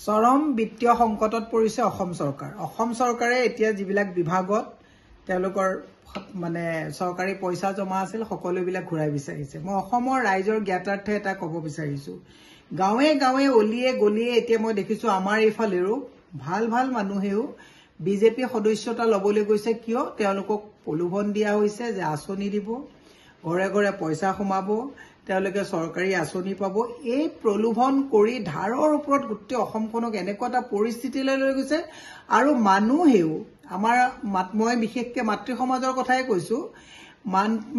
চৰম বিত্তীয় সংকটত পৰিছে অসম চৰকাৰ অসম চৰকাৰে এতিয়া যিবিলাক বিভাগত তেওঁলোকৰ মানে চৰকাৰী পইচা জমা আছিল সকলোবিলাক ঘূৰাই বিচাৰিছে মই অসমৰ ৰাইজৰ জ্ঞাতাৰ্থে এটা ক'ব বিচাৰিছো গাঁৱে গাঁৱে অলিয়ে গলিয়ে এতিয়া মই দেখিছো আমাৰ এইফালেও ভাল ভাল মানুহেও বিজেপি সদস্যতা লবলৈ গৈছে কিয় তেওঁলোকক প্ৰলোভন দিয়া হৈছে যে আঁচনি দিব ঘৰে ঘৰে পইচা সোমাব তেওঁলোকে চৰকাৰী আঁচনি পাব এই প্ৰলোভন কৰি ধাৰৰ ওপৰত গোটেই অসমখনক এনেকুৱা এটা পৰিস্থিতিলৈ লৈ গৈছে আৰু মানুহেও আমাৰ মই বিশেষকৈ মাতৃ সমাজৰ কথাই কৈছো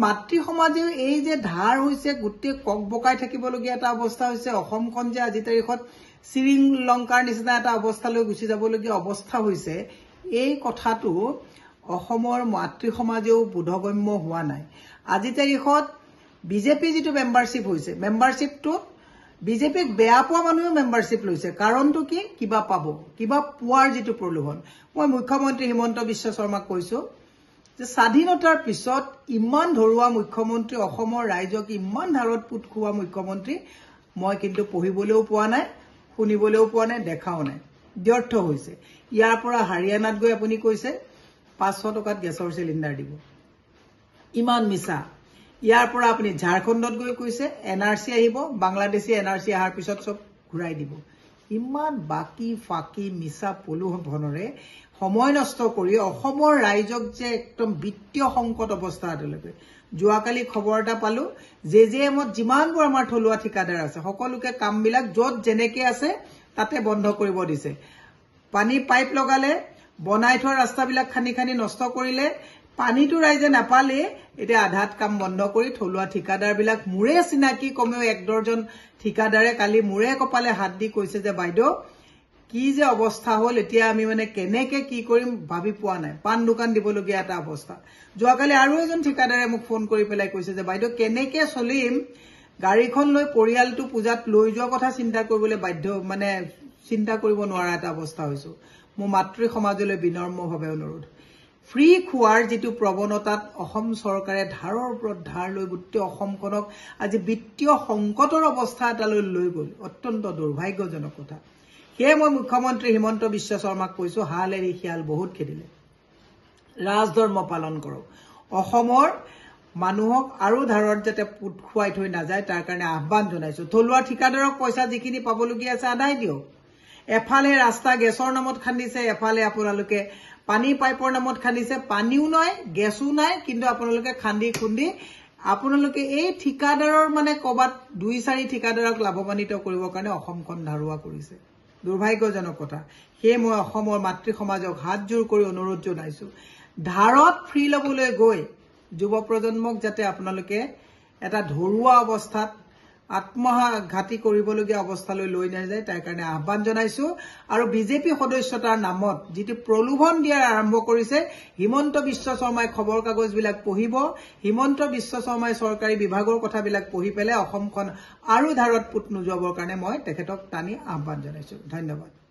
মাতৃ সমাজেও এই যে ধাৰ হৈছে গোটেই কক বকাই থাকিবলগীয়া এটা অৱস্থা হৈছে অসমখন যে আজিৰ তাৰিখত চিৰিং লংকাৰ নিচিনা এটা অৱস্থালৈ গুচি যাবলগীয়া অৱস্থা হৈছে এই কথাটো অসমৰ মাতৃ সমাজেও বোধগম্য হোৱা নাই আজিৰ তাৰিখত বিজেপি যিটো মেম্বাৰশ্বিপ হৈছে মেম্বাৰশ্বিপটো বিজেপিক বেয়া পোৱা মানুহেও মেম্বাৰশ্বিপ লৈছে কাৰণটো কি কিবা পাব কিবা পোৱাৰ যিটো প্ৰলোভন মই মুখ্যমন্ত্ৰী হিমন্ত বিশ্ব শৰ্মাক কৈছো যে স্বাধীনতাৰ পিছত ইমান ধৰুৱা মুখ্যমন্ত্ৰী অসমৰ ৰাইজক ইমান ধাৰত পোট খোৱা মুখ্যমন্ত্ৰী মই কিন্তু পঢ়িবলৈও পোৱা নাই শুনিবলৈও পোৱা নাই দেখাও নাই ব্যৰ্থ হৈছে ইয়াৰ পৰা হাৰিয়ানাত গৈ আপুনি কৈছে পাঁচশ টকাত গেছৰ চিলিণ্ডাৰ দিব ইমান মিছা ইয়াৰ পৰা আপুনি ঝাৰখণ্ডত গৈ কৈছে এন আৰ চি আহিব বাংলাদেশী এন আৰ চি অহাৰ পিছত চব ঘূৰাই দিব ইমান বাকী ফাকি মিছা প্ৰলোভনেৰে সময় নষ্ট কৰি অসমৰ ৰাইজক যে একদম বিত্তীয় সংকট অৱস্থা এতিয়ালৈকে যোৱাকালি খবৰ এটা পালোঁ জে জে এমত যিমানবোৰ আমাৰ থলুৱা ঠিকাদাৰ আছে সকলোকে কামবিলাক য'ত যেনেকৈ আছে তাতে বন্ধ কৰিব দিছে পানী পাইপ লগালে বনাই থোৱা ৰাস্তাবিলাক খানি খানি নষ্ট কৰিলে পানীটো ৰাইজে নাপালেই এতিয়া আধাত কাম বন্ধ কৰি থলুৱা ঠিকাদাৰবিলাক মোৰে চিনাকি কমেও এক ডৰজন ঠিকাদাৰে কালি মোৰে কপালে হাত দি কৈছে যে বাইদেউ কি যে অৱস্থা হ'ল এতিয়া আমি মানে কেনেকে কি কৰিম ভাবি পোৱা নাই পাণ দোকান দিবলগীয়া এটা অৱস্থা যোৱাকালি আৰু এজন ঠিকাদাৰে মোক ফোন কৰি পেলাই কৈছে যে বাইদেউ কেনেকে চলিম গাড়ীখন লৈ পৰিয়ালটো পূজাত লৈ যোৱা কথা চিন্তা কৰিবলৈ বাধ্য মানে চিন্তা কৰিব নোৱাৰা এটা অৱস্থা হৈছো মোৰ মাতৃ সমাজলৈ বিনম্ৰভাৱে অনুৰোধ ফ্ৰী খোৱাৰ যিটো প্ৰৱণতাত অসম চৰকাৰে ধাৰৰ ওপৰত ধাৰ লৈ গোটেই অসমখনক আজি বিত্তীয় সংকটৰ অৱস্থা এটালৈ লৈ গ'ল অত্যন্ত দুৰ্ভাগ্যজনক কথা সেয়ে মই মুখ্যমন্ত্ৰী হিমন্ত বিশ্ব শৰ্মাক কৈছো হাল এৰি শিয়াল বহুত খেদিলে ৰাজ ধৰ্ম পালন কৰক অসমৰ মানুহক আৰু ধাৰত যাতে পোট খুৱাই থৈ নাযায় তাৰ কাৰণে আহ্বান জনাইছো থলুৱা ঠিকাদাৰক পইচা যিখিনি পাবলগীয়া আছে আদায় দিয়ক এফালে ৰাস্তা গেছৰ নামত খান্দিছে এফালে আপোনালোকে পানী পাইপৰ নামত খান্দিছে পানীও নাই গেছো নাই কিন্তু আপোনালোকে খান্দি খুন্দি আপোনালোকে এই ঠিকাদাৰৰ মানে ক'ৰবাত দুই চাৰি ঠিকাদাৰক লাভৱান্বিত কৰিবৰ কাৰণে অসমখন ধাৰুৱা কৰিছে দুৰ্ভাগ্যজনক কথা সেয়ে মই অসমৰ মাতৃ সমাজক হাত জোৰ কৰি অনুৰোধ জনাইছো ধাৰত ফ্ৰী ল'বলৈ গৈ যুৱ প্ৰজন্মক যাতে আপোনালোকে এটা ধৰুৱা অৱস্থাত আত্মঘাতী কৰিবলগীয়া অৱস্থালৈ লৈ নাযায় তাৰ কাৰণে আহ্বান জনাইছো আৰু বিজেপি সদস্যতাৰ নামত যিটো প্ৰলোভন দিয়াৰ আৰম্ভ কৰিছে হিমন্ত বিশ্ব শৰ্মাই খবৰ কাগজবিলাক পঢ়িব হিমন্ত বিশ্ব শৰ্মাই চৰকাৰী বিভাগৰ কথাবিলাক পঢ়ি পেলাই অসমখন আৰু ধাৰত পুত নোযোৱাবৰ কাৰণে মই তেখেতক টানি আহ্বান জনাইছো ধন্যবাদ